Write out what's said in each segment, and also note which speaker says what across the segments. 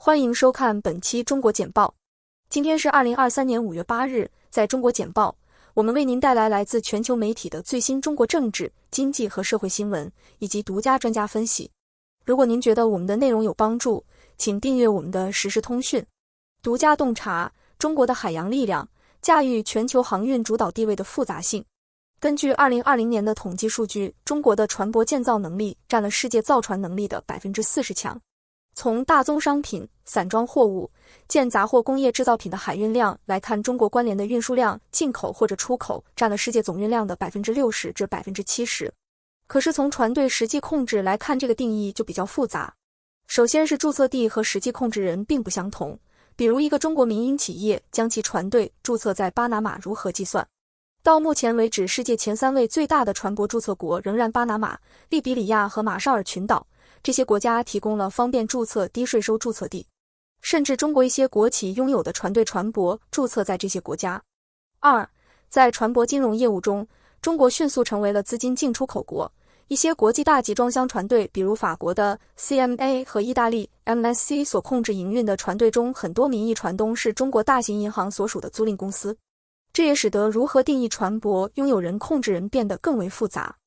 Speaker 1: 欢迎收看本期中国简报。今天是二零二三年五月八日。在中国简报，我们为您带来来自全球媒体的最新中国政治、经济和社会新闻，以及独家专家分析。如果您觉得我们的内容有帮助，请订阅我们的实时通讯、独家洞察。中国的海洋力量驾驭全球航运主导地位的复杂性。根据二零二零年的统计数据，中国的船舶建造能力占了世界造船能力的百分之四十强。从大宗商品、散装货物、建杂货、工业制造品的海运量来看，中国关联的运输量，进口或者出口占了世界总运量的百分之六十至百分之七十。可是从船队实际控制来看，这个定义就比较复杂。首先，是注册地和实际控制人并不相同。比如，一个中国民营企业将其船队注册在巴拿马，如何计算？到目前为止，世界前三位最大的船舶注册国仍然巴拿马、利比里亚和马绍尔群岛。这些国家提供了方便注册低税收注册地，甚至中国一些国企拥有的船队船舶注册在这些国家。二，在船舶金融业务中，中国迅速成为了资金进出口国。一些国际大集装箱船队，比如法国的 CMA 和意大利 MSC 所控制营运的船队中，很多名义船东是中国大型银行所属的租赁公司。这也使得如何定义船舶拥有人控制人变得更为复杂。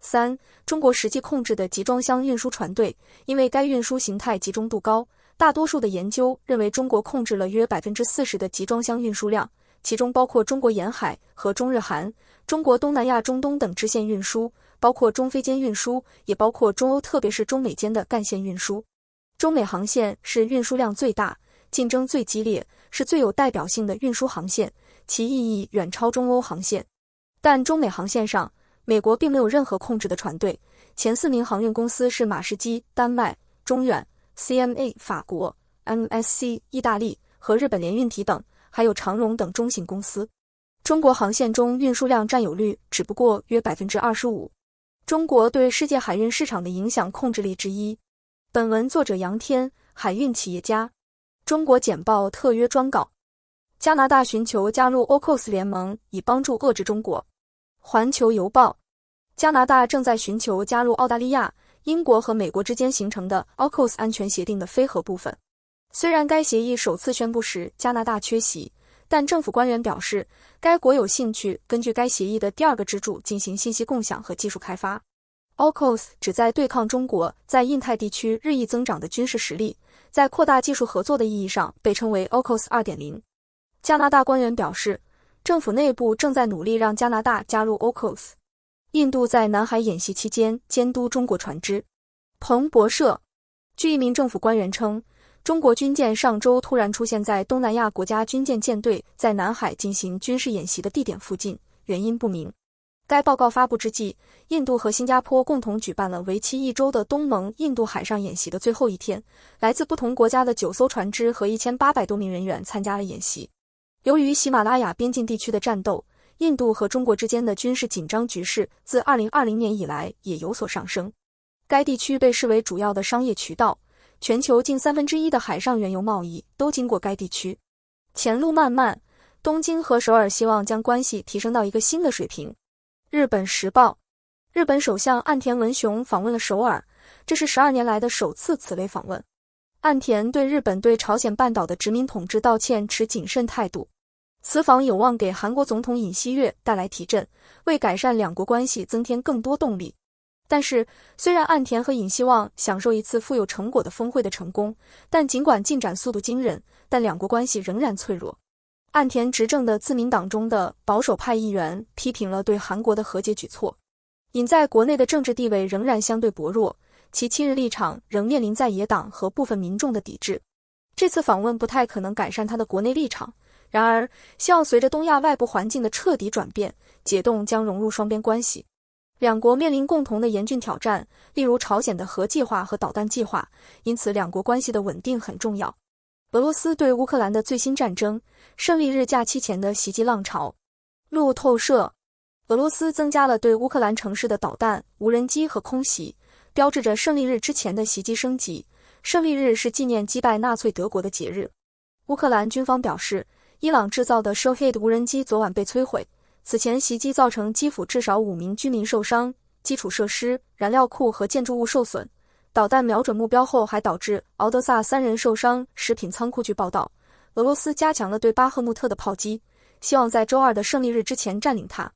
Speaker 1: 三，中国实际控制的集装箱运输船队，因为该运输形态集中度高，大多数的研究认为中国控制了约百分之四十的集装箱运输量，其中包括中国沿海和中日韩、中国东南亚、中东等支线运输，包括中非间运输，也包括中欧，特别是中美间的干线运输。中美航线是运输量最大、竞争最激烈、是最有代表性的运输航线，其意义远超中欧航线。但中美航线上。美国并没有任何控制的船队，前四名航运公司是马士基、丹麦中远、CMA、法国 MSC、意大利和日本联运体等，还有长荣等中型公司。中国航线中运输量占有率只不过约百分之二十五，中国对世界海运市场的影响控制力之一。本文作者杨天，海运企业家，中国简报特约专稿。加拿大寻求加入 Ocos 联盟以帮助遏制中国。环球邮报。加拿大正在寻求加入澳大利亚、英国和美国之间形成的 Ocos 安全协定的非核部分。虽然该协议首次宣布时加拿大缺席，但政府官员表示，该国有兴趣根据该协议的第二个支柱进行信息共享和技术开发。Ocos 只在对抗中国在印太地区日益增长的军事实力，在扩大技术合作的意义上被称为 Ocos 2.0。加拿大官员表示，政府内部正在努力让加拿大加入 Ocos。印度在南海演习期间监督中国船只。彭博社，据一名政府官员称，中国军舰上周突然出现在东南亚国家军舰舰队在南海进行军事演习的地点附近，原因不明。该报告发布之际，印度和新加坡共同举办了为期一周的东盟印度海上演习的最后一天，来自不同国家的九艘船只和一千八百多名人员参加了演习。由于喜马拉雅边境地区的战斗。印度和中国之间的军事紧张局势自2020年以来也有所上升。该地区被视为主要的商业渠道，全球近三分之一的海上原油贸易都经过该地区。前路漫漫，东京和首尔希望将关系提升到一个新的水平。日本时报，日本首相岸田文雄访问了首尔，这是十二年来的首次此类访问。岸田对日本对朝鲜半岛的殖民统治道歉持谨慎态度。此访有望给韩国总统尹锡悦带来提振，为改善两国关系增添更多动力。但是，虽然岸田和尹希望享受一次富有成果的峰会的成功，但尽管进展速度惊人，但两国关系仍然脆弱。岸田执政的自民党中的保守派议员批评了对韩国的和解举措。尹在国内的政治地位仍然相对薄弱，其亲日立场仍面临在野党和部分民众的抵制。这次访问不太可能改善他的国内立场。然而，希望随着东亚外部环境的彻底转变，解冻将融入双边关系。两国面临共同的严峻挑战，例如朝鲜的核计划和导弹计划，因此两国关系的稳定很重要。俄罗斯对乌克兰的最新战争，胜利日假期前的袭击浪潮。路透社：俄罗斯增加了对乌克兰城市的导弹、无人机和空袭，标志着胜利日之前的袭击升级。胜利日是纪念击败纳粹德国的节日。乌克兰军方表示。伊朗制造的 Shahed 无人机昨晚被摧毁。此前袭击造成基辅至少五名居民受伤，基础设施、燃料库和建筑物受损。导弹瞄准目标后，还导致敖德萨三人受伤。食品仓库据报道，俄罗斯加强了对巴赫穆特的炮击，希望在周二的胜利日之前占领它。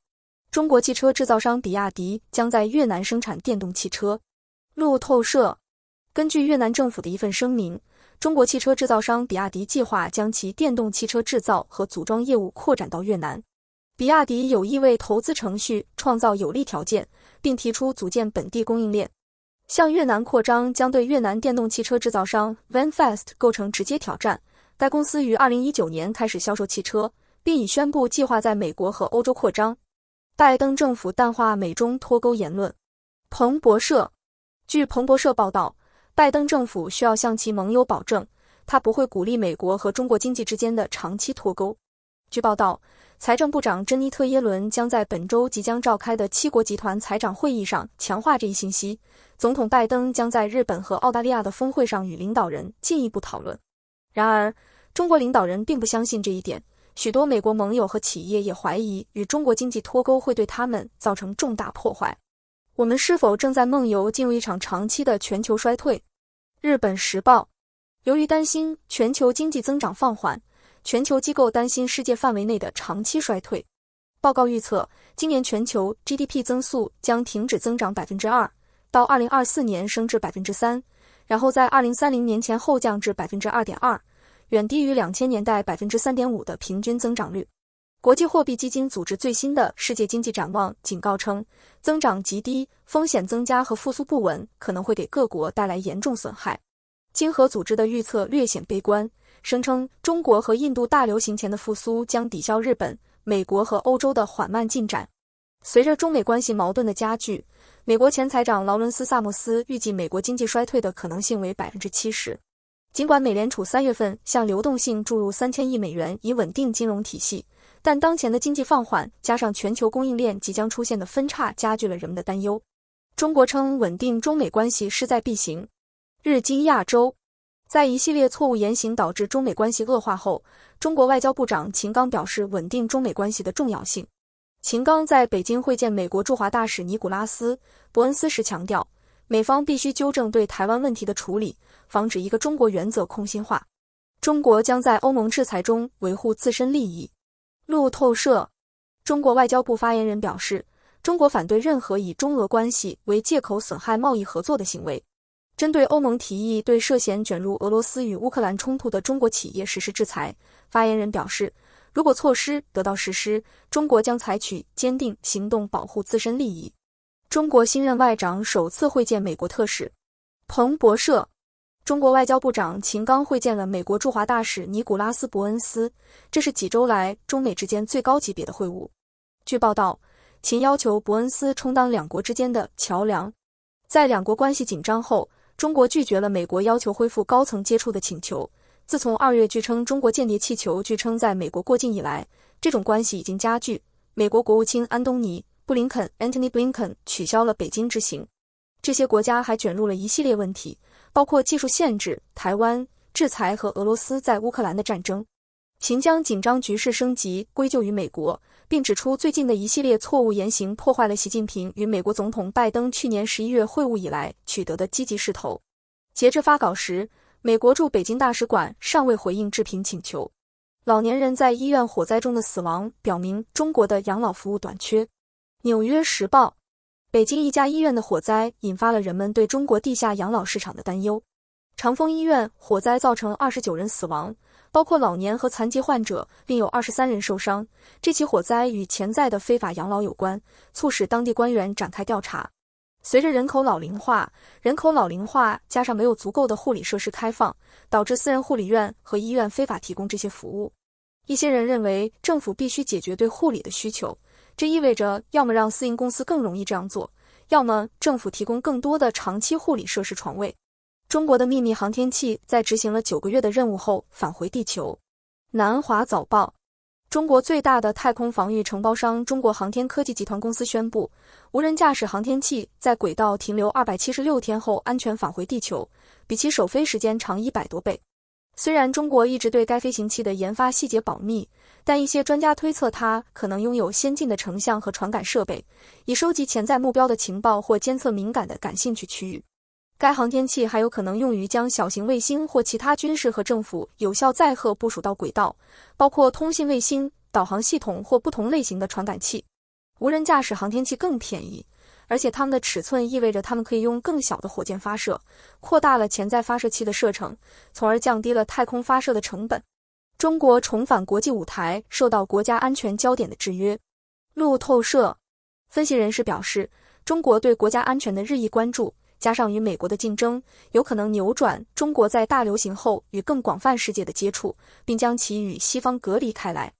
Speaker 1: 中国汽车制造商比亚迪将在越南生产电动汽车。路透社根据越南政府的一份声明。中国汽车制造商比亚迪计划将其电动汽车制造和组装业务扩展到越南。比亚迪有意为投资程序创造有利条件，并提出组建本地供应链。向越南扩张将对越南电动汽车制造商 VanFast 构成直接挑战。该公司于2019年开始销售汽车，并已宣布计划在美国和欧洲扩张。拜登政府淡化美中脱钩言论。彭博社，据彭博社报道。拜登政府需要向其盟友保证，他不会鼓励美国和中国经济之间的长期脱钩。据报道，财政部长珍妮特·耶伦将在本周即将召开的七国集团财长会议上强化这一信息。总统拜登将在日本和澳大利亚的峰会上与领导人进一步讨论。然而，中国领导人并不相信这一点，许多美国盟友和企业也怀疑与中国经济脱钩会对他们造成重大破坏。我们是否正在梦游进入一场长期的全球衰退？日本时报，由于担心全球经济增长放缓，全球机构担心世界范围内的长期衰退。报告预测，今年全球 GDP 增速将停止增长百分之二，到二零二四年升至百分之三，然后在二零三零年前后降至百分之二点二，远低于两千年代百分之三点五的平均增长率。国际货币基金组织最新的世界经济展望警告称，增长极低、风险增加和复苏不稳可能会给各国带来严重损害。经合组织的预测略显悲观，声称中国和印度大流行前的复苏将抵消日本、美国和欧洲的缓慢进展。随着中美关系矛盾的加剧，美国前财长劳伦斯·萨默斯预计美国经济衰退的可能性为百分之七十。尽管美联储三月份向流动性注入三千亿美元以稳定金融体系。但当前的经济放缓，加上全球供应链即将出现的分叉，加剧了人们的担忧。中国称稳定中美关系势在必行。日经亚洲，在一系列错误言行导致中美关系恶化后，中国外交部长秦刚表示稳定中美关系的重要性。秦刚在北京会见美国驻华大使尼古拉斯·伯恩斯时强调，美方必须纠正对台湾问题的处理，防止一个中国原则空心化。中国将在欧盟制裁中维护自身利益。路透社，中国外交部发言人表示，中国反对任何以中俄关系为借口损害贸易合作的行为。针对欧盟提议对涉嫌卷入俄罗斯与乌克兰冲突的中国企业实施制裁，发言人表示，如果措施得到实施，中国将采取坚定行动保护自身利益。中国新任外长首次会见美国特使。彭博社。中国外交部长秦刚会见了美国驻华大使尼古拉斯·伯恩斯，这是几周来中美之间最高级别的会晤。据报道，秦要求伯恩斯充当两国之间的桥梁。在两国关系紧张后，中国拒绝了美国要求恢复高层接触的请求。自从二月，据称中国间谍气球据称在美国过境以来，这种关系已经加剧。美国国务卿安东尼·布林肯 （Anthony Blinken） 取消了北京之行。这些国家还卷入了一系列问题。包括技术限制、台湾制裁和俄罗斯在乌克兰的战争，秦将紧张局势升级归咎于美国，并指出最近的一系列错误言行破坏了习近平与美国总统拜登去年十一月会晤以来取得的积极势头。截至发稿时，美国驻北京大使馆尚未回应置评请求。老年人在医院火灾中的死亡表明中国的养老服务短缺。纽约时报。北京一家医院的火灾引发了人们对中国地下养老市场的担忧。长丰医院火灾造成二十九人死亡，包括老年和残疾患者，并有二十三人受伤。这起火灾与潜在的非法养老有关，促使当地官员展开调查。随着人口老龄化，人口老龄化加上没有足够的护理设施开放，导致私人护理院和医院非法提供这些服务。一些人认为，政府必须解决对护理的需求。这意味着，要么让私营公司更容易这样做，要么政府提供更多的长期护理设施床位。中国的秘密航天器在执行了九个月的任务后返回地球。南华早报：中国最大的太空防御承包商中国航天科技集团公司宣布，无人驾驶航天器在轨道停留二百七十六天后安全返回地球，比其首飞时间长一百多倍。虽然中国一直对该飞行器的研发细节保密。但一些专家推测，它可能拥有先进的成像和传感设备，以收集潜在目标的情报或监测敏感的感兴趣区域。该航天器还有可能用于将小型卫星或其他军事和政府有效载荷部署到轨道，包括通信卫星、导航系统或不同类型的传感器。无人驾驶航天器更便宜，而且它们的尺寸意味着它们可以用更小的火箭发射，扩大了潜在发射器的射程，从而降低了太空发射的成本。中国重返国际舞台受到国家安全焦点的制约。路透社分析人士表示，中国对国家安全的日益关注，加上与美国的竞争，有可能扭转中国在大流行后与更广泛世界的接触，并将其与西方隔离开来。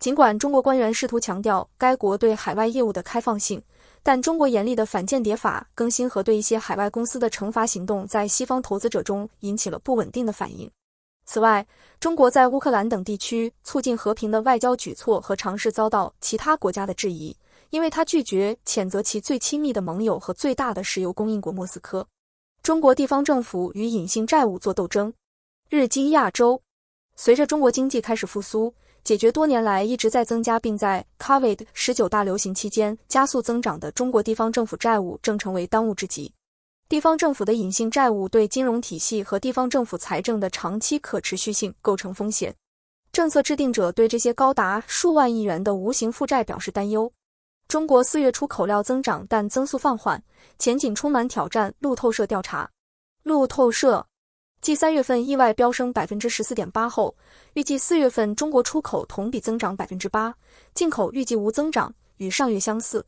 Speaker 1: 尽管中国官员试图强调该国对海外业务的开放性，但中国严厉的反间谍法更新和对一些海外公司的惩罚行动，在西方投资者中引起了不稳定的反应。此外，中国在乌克兰等地区促进和平的外交举措和尝试遭到其他国家的质疑，因为他拒绝谴责其最亲密的盟友和最大的石油供应国莫斯科。中国地方政府与隐性债务做斗争。日经亚洲，随着中国经济开始复苏，解决多年来一直在增加，并在 Covid 十九大流行期间加速增长的中国地方政府债务正成为当务之急。地方政府的隐性债务对金融体系和地方政府财政的长期可持续性构成风险。政策制定者对这些高达数万亿元的无形负债表示担忧。中国四月出口料增长，但增速放缓，前景充满挑战。路透社调查，路透社，继三月份意外飙升百分之十四点八后，预计四月份中国出口同比增长百分之八，进口预计无增长，与上月相似。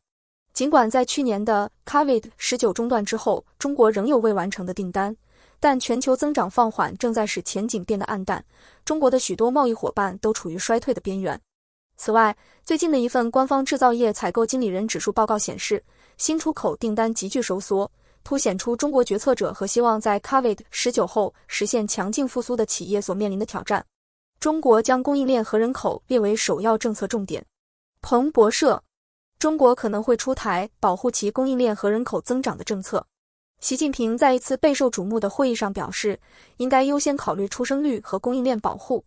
Speaker 1: 尽管在去年的 COVID 十九中断之后，中国仍有未完成的订单，但全球增长放缓正在使前景变得暗淡。中国的许多贸易伙伴都处于衰退的边缘。此外，最近的一份官方制造业采购经理人指数报告显示，新出口订单急剧收缩，凸显出中国决策者和希望在 COVID 十九后实现强劲复苏的企业所面临的挑战。中国将供应链和人口列为首要政策重点。彭博社。中国可能会出台保护其供应链和人口增长的政策。习近平在一次备受瞩目的会议上表示，应该优先考虑出生率和供应链保护。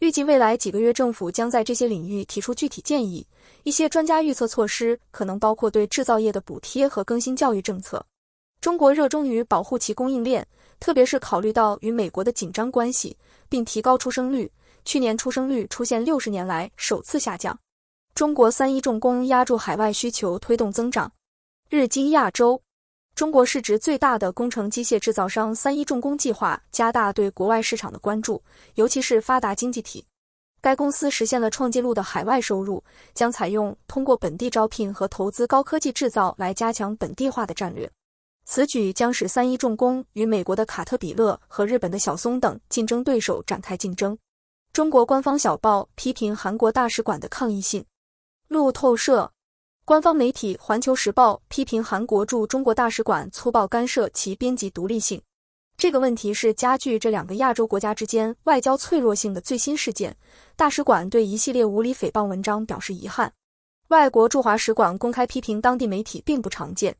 Speaker 1: 预计未来几个月，政府将在这些领域提出具体建议。一些专家预测，措施可能包括对制造业的补贴和更新教育政策。中国热衷于保护其供应链，特别是考虑到与美国的紧张关系，并提高出生率。去年出生率出现六十年来首次下降。中国三一重工压住海外需求推动增长。日经亚洲，中国市值最大的工程机械制造商三一重工计划加大对国外市场的关注，尤其是发达经济体。该公司实现了创纪录的海外收入，将采用通过本地招聘和投资高科技制造来加强本地化的战略。此举将使三一重工与美国的卡特彼勒和日本的小松等竞争对手展开竞争。中国官方小报批评韩国大使馆的抗议信。路透社、官方媒体《环球时报》批评韩国驻中国大使馆粗暴干涉其编辑独立性。这个问题是加剧这两个亚洲国家之间外交脆弱性的最新事件。大使馆对一系列无理诽谤文章表示遗憾。外国驻华使馆公开批评当地媒体并不常见。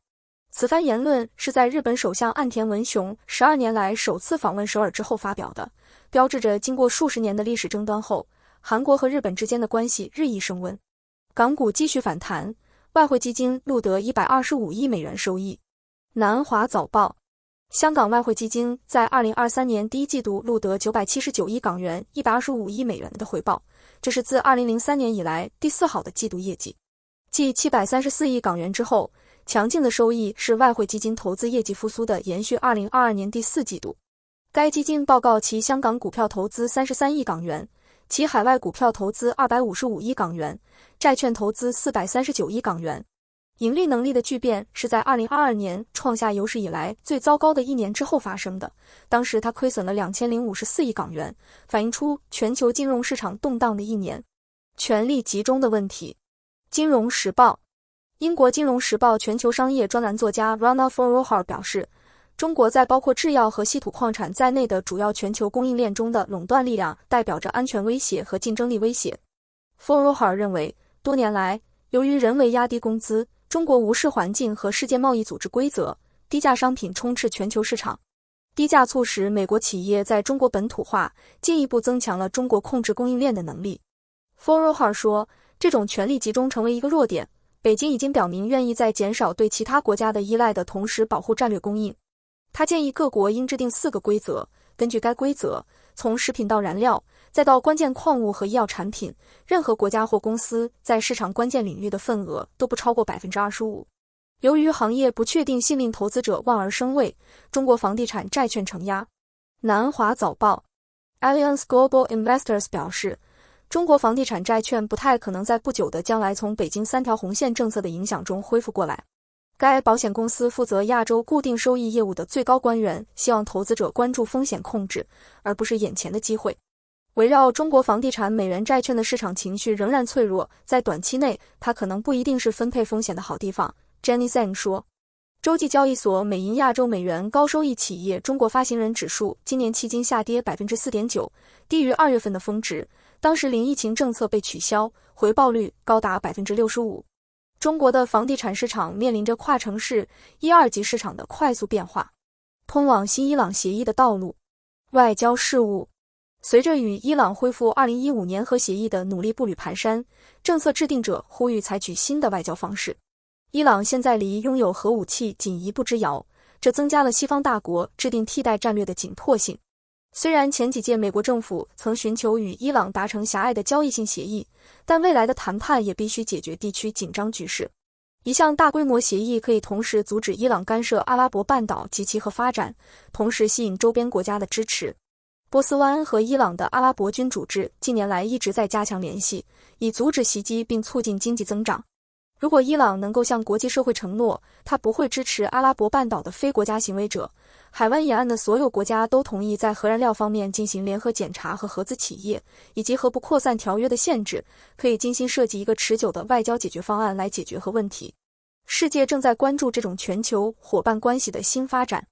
Speaker 1: 此番言论是在日本首相岸田文雄十二年来首次访问首尔之后发表的，标志着经过数十年的历史争端后，韩国和日本之间的关系日益升温。港股继续反弹，外汇基金录得一百二十五亿美元收益。南华早报：香港外汇基金在二零二三年第一季度录得九百七十九亿港元、一百二十五亿美元的回报，这是自二零零三年以来第四好的季度业绩，继七百三十四亿港元之后，强劲的收益是外汇基金投资业绩复苏的延续。二零二二年第四季度，该基金报告其香港股票投资三十三亿港元。其海外股票投资二百五十五亿港元，债券投资四百三十九亿港元。盈利能力的巨变是在二零二二年创下有史以来最糟糕的一年之后发生的。当时他亏损了两千零五十四亿港元，反映出全球金融市场动荡的一年。权力集中的问题。《金融时报》英国《金融时报》全球商业专栏作家 Rana Forrohar 表示。中国在包括制药和稀土矿产在内的主要全球供应链中的垄断力量，代表着安全威胁和竞争力威胁。f o r o h r 认为，多年来，由于人为压低工资，中国无视环境和世界贸易组织规则，低价商品充斥全球市场。低价促使美国企业在中国本土化，进一步增强了中国控制供应链的能力。Forrohar 说，这种权力集中成为一个弱点。北京已经表明愿意在减少对其他国家的依赖的同时，保护战略供应。他建议各国应制定四个规则。根据该规则，从食品到燃料，再到关键矿物和医药产品，任何国家或公司在市场关键领域的份额都不超过百分之二十五。由于行业不确定性令投资者望而生畏，中国房地产债券承压。南华早报，Alliance Global Investors 表示，中国房地产债券不太可能在不久的将来从北京三条红线政策的影响中恢复过来。该保险公司负责亚洲固定收益业务的最高官员希望投资者关注风险控制，而不是眼前的机会。围绕中国房地产美元债券的市场情绪仍然脆弱，在短期内，它可能不一定是分配风险的好地方，Jenny s a n g 说。洲际交易所美银亚洲美元高收益企业中国发行人指数今年迄今下跌百分之四点九，低于二月份的峰值，当时零疫情政策被取消，回报率高达百分之六十五。中国的房地产市场面临着跨城市一二级市场的快速变化。通往新伊朗协议的道路，外交事务随着与伊朗恢复二零一五年核协议的努力步履蹒跚，政策制定者呼吁采取新的外交方式。伊朗现在离拥有核武器仅一步之遥，这增加了西方大国制定替代战略的紧迫性。虽然前几届美国政府曾寻求与伊朗达成狭隘的交易性协议，但未来的谈判也必须解决地区紧张局势。一项大规模协议可以同时阻止伊朗干涉阿拉伯半岛及其和发展，同时吸引周边国家的支持。波斯湾和伊朗的阿拉伯军主制近年来一直在加强联系，以阻止袭击并促进经济增长。如果伊朗能够向国际社会承诺，他不会支持阿拉伯半岛的非国家行为者，海湾沿岸的所有国家都同意在核燃料方面进行联合检查和合资企业，以及核不扩散条约的限制，可以精心设计一个持久的外交解决方案来解决核问题。世界正在关注这种全球伙伴关系的新发展。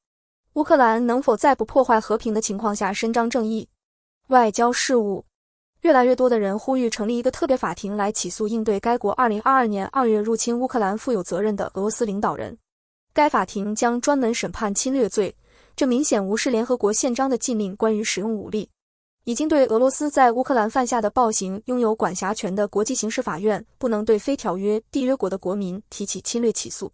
Speaker 1: 乌克兰能否在不破坏和平的情况下伸张正义？外交事务。越来越多的人呼吁成立一个特别法庭来起诉应对该国2022年2月入侵乌克兰负有责任的俄罗斯领导人。该法庭将专门审判侵略罪，这明显无视联合国宪章的禁令关于使用武力。已经对俄罗斯在乌克兰犯下的暴行拥有管辖权的国际刑事法院不能对非条约缔约国的国民提起侵略起诉。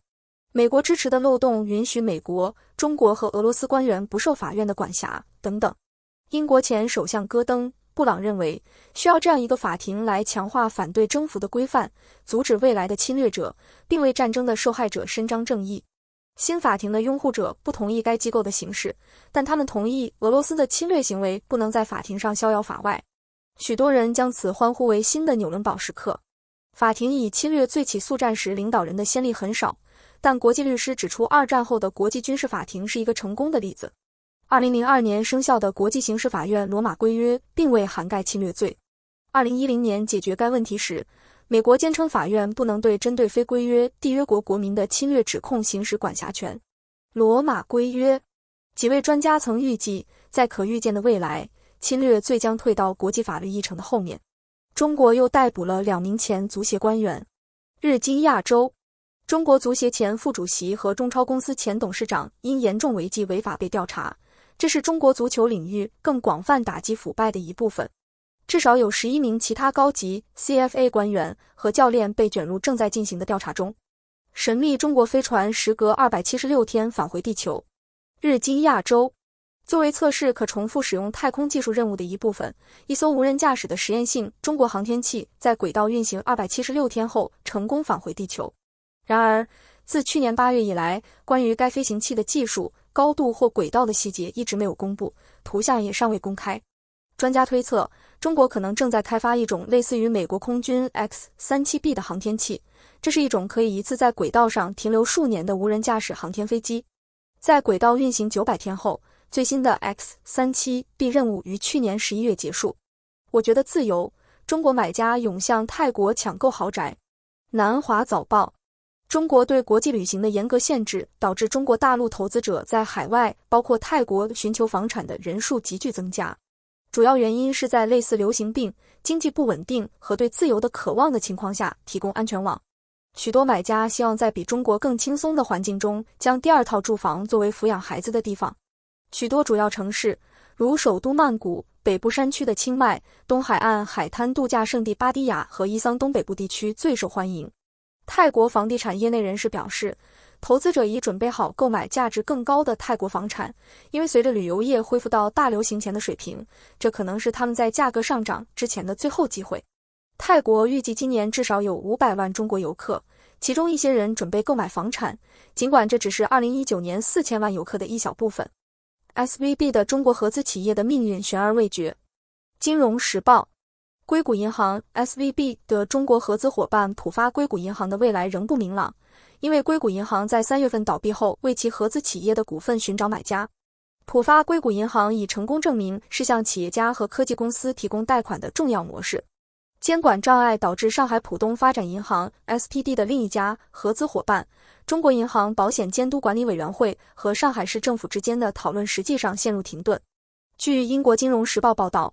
Speaker 1: 美国支持的漏洞允许美国、中国和俄罗斯官员不受法院的管辖等等。英国前首相戈登。布朗认为，需要这样一个法庭来强化反对征服的规范，阻止未来的侵略者，并为战争的受害者伸张正义。新法庭的拥护者不同意该机构的形式，但他们同意俄罗斯的侵略行为不能在法庭上逍遥法外。许多人将此欢呼为新的纽伦堡时刻。法庭以侵略罪起诉战时领导人的先例很少，但国际律师指出，二战后的国际军事法庭是一个成功的例子。二零零二年生效的国际刑事法院罗马规约并未涵盖侵略罪。二零一零年解决该问题时，美国坚称法院不能对针对非规约缔约国国民的侵略指控行使管辖权。罗马规约，几位专家曾预计，在可预见的未来，侵略罪将退到国际法律议程的后面。中国又逮捕了两名前足协官员。日经亚洲，中国足协前副主席和中超公司前董事长因严重违纪违法被调查。这是中国足球领域更广泛打击腐败的一部分。至少有十一名其他高级 CFA 官员和教练被卷入正在进行的调查中。神秘中国飞船时隔二百七十六天返回地球。日经亚洲作为测试可重复使用太空技术任务的一部分，一艘无人驾驶的实验性中国航天器在轨道运行二百七十六天后成功返回地球。然而，自去年八月以来，关于该飞行器的技术。高度或轨道的细节一直没有公布，图像也尚未公开。专家推测，中国可能正在开发一种类似于美国空军 X 三七 B 的航天器，这是一种可以一次在轨道上停留数年的无人驾驶航天飞机。在轨道运行九百天后，最新的 X 三七 B 任务于去年十一月结束。我觉得自由中国买家涌向泰国抢购豪宅。南华早报。中国对国际旅行的严格限制，导致中国大陆投资者在海外，包括泰国，寻求房产的人数急剧增加。主要原因是在类似流行病、经济不稳定和对自由的渴望的情况下，提供安全网。许多买家希望在比中国更轻松的环境中，将第二套住房作为抚养孩子的地方。许多主要城市，如首都曼谷、北部山区的清迈、东海岸海滩度假胜地芭堤雅和伊桑东北部地区最受欢迎。泰国房地产业内人士表示，投资者已准备好购买价值更高的泰国房产，因为随着旅游业恢复到大流行前的水平，这可能是他们在价格上涨之前的最后机会。泰国预计今年至少有五百万中国游客，其中一些人准备购买房产，尽管这只是2019年四千万游客的一小部分。S V B 的中国合资企业的命运悬而未决。金融时报。硅谷银行 S V B 的中国合资伙伴浦发硅谷银行的未来仍不明朗，因为硅谷银行在三月份倒闭后，为其合资企业的股份寻找买家。浦发硅谷银行已成功证明是向企业家和科技公司提供贷款的重要模式。监管障碍导致上海浦东发展银行 S P D 的另一家合资伙伴中国银行保险监督管理委员会和上海市政府之间的讨论实际上陷入停顿。据英国金融时报报道。